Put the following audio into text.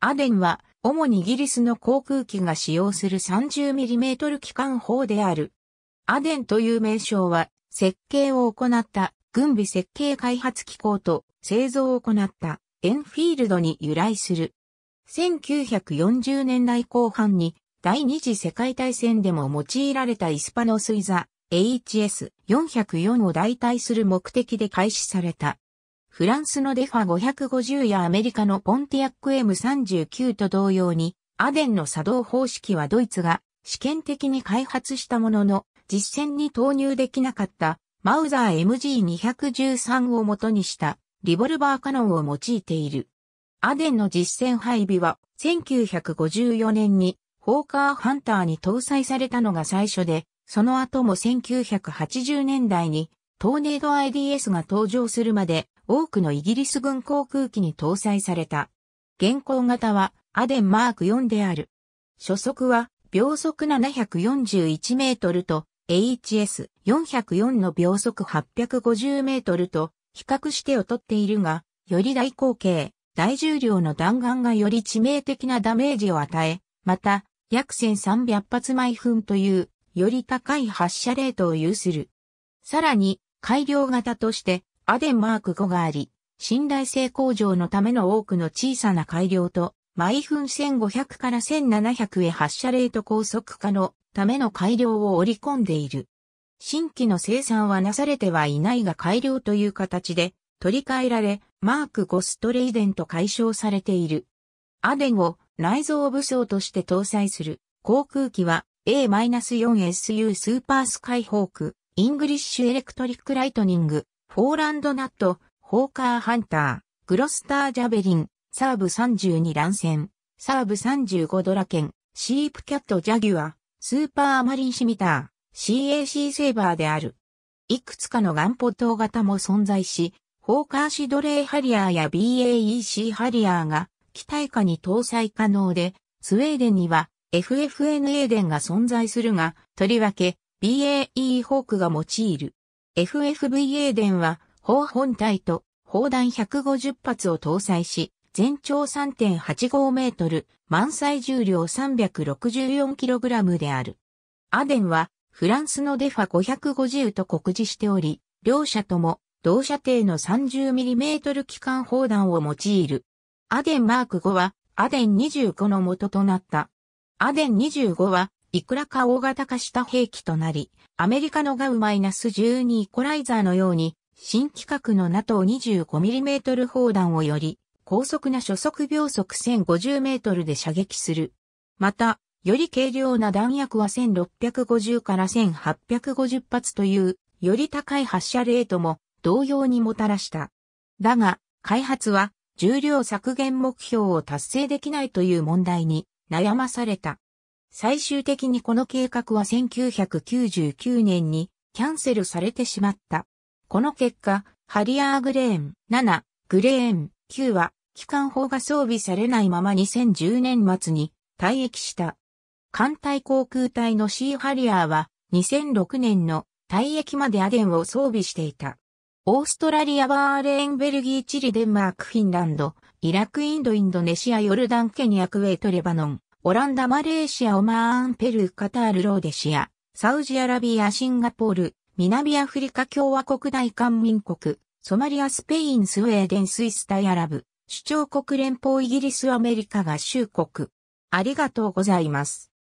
アデンは、主にイギリスの航空機が使用する 30mm 機関砲である。アデンという名称は、設計を行った軍備設計開発機構と製造を行ったエンフィールドに由来する。1940年代後半に第二次世界大戦でも用いられたイスパノスイザ HS404 を代替する目的で開始されたフランスのデファ550やアメリカのポンティアック M39 と同様に、アデンの作動方式はドイツが試験的に開発したものの、実戦に投入できなかったマウザー MG213 を元にしたリボルバーカノンを用いている。アデンの実戦配備は1954年にホーカーハンターに搭載されたのが最初で、その後も1980年代にトーネード IDS が登場するまで多くのイギリス軍航空機に搭載された。現行型はアデンマーク4である。初速は秒速741メートルと HS404 の秒速850メートルと比較して劣っているが、より大口径、大重量の弾丸がより致命的なダメージを与え、また、約1300発毎分という、より高い発射レートを有する。さらに、改良型として、アデンマーク5があり、信頼性向上のための多くの小さな改良と、毎分1500から1700へ発射レート高速化のための改良を織り込んでいる。新規の生産はなされてはいないが改良という形で取り替えられ、マーク5ストレイデンと解消されている。アデンを内蔵武装として搭載する航空機は A-4SU スーパースカイホーク、イングリッシュエレクトリックライトニング、フォーランドナット、ホーカーハンター、グロスタージャベリン、サーブ32乱戦、サーブ35ドラケン、シープキャットジャギュア、スーパーマリンシミター、CAC セーバーである。いくつかのガンポ等型も存在し、フォーカーシドレーハリアーや BAEC ハリアーが、機体下に搭載可能で、スウェーデンには FFN エーデンが存在するが、とりわけ BAE ホークが用いる。FFVA 電は、砲本体と砲弾150発を搭載し、全長3.85メートル、満載重量 364kg である。アデンは、フランスのデファ550と告示しており、両者とも、同射程の 30mm 機関砲弾を用いる。アデンマーク5は、アデン25の元となった。アデン25は、いくらか大型化した兵器となり、アメリカのガウマイナ -12 イコライザーのように、新規格の NATO25mm 砲弾をより、高速な初速秒速 1050m で射撃する。また、より軽量な弾薬は1650から1850発という、より高い発射レートも同様にもたらした。だが、開発は重量削減目標を達成できないという問題に悩まされた。最終的にこの計画は1999年にキャンセルされてしまった。この結果、ハリアーグレーン7、グレーン9は、機関砲が装備されないまま2010年末に退役した。艦隊航空隊のシーハリアーは2006年の退役までアデンを装備していた。オーストラリア、バーレーン、ベルギー、チリ、デンマーク、フィンランド、イラク、インド、インドネシア、ヨルダン、ケニア、クウェイト、レバノン、オランダ、マレーシア、オマーン、ペルー、カタール、ローデシア、サウジアラビア、シンガポール、南アフリカ共和国大韓民国、ソマリア、スペイン、スウェーデン、スイス、タイアラブ、主張国連邦イギリス、アメリカ合衆国。ありがとうございます。